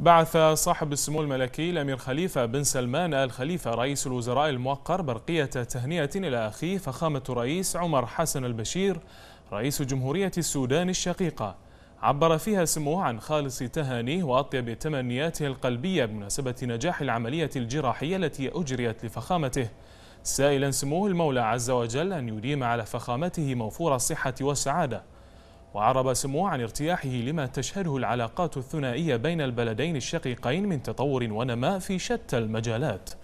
بعث صاحب السمو الملكي الأمير خليفة بن سلمان آل خليفة رئيس الوزراء الموقر برقية تهنئة إلى أخيه فخامة الرئيس عمر حسن البشير رئيس جمهورية السودان الشقيقة عبر فيها سموه عن خالص تهانيه وأطيب تمنياته القلبية بمناسبة نجاح العملية الجراحية التي أجريت لفخامته سائلا سموه المولى عز وجل أن يديم على فخامته موفور الصحة والسعادة وعرب سمو عن ارتياحه لما تشهده العلاقات الثنائية بين البلدين الشقيقين من تطور ونماء في شتى المجالات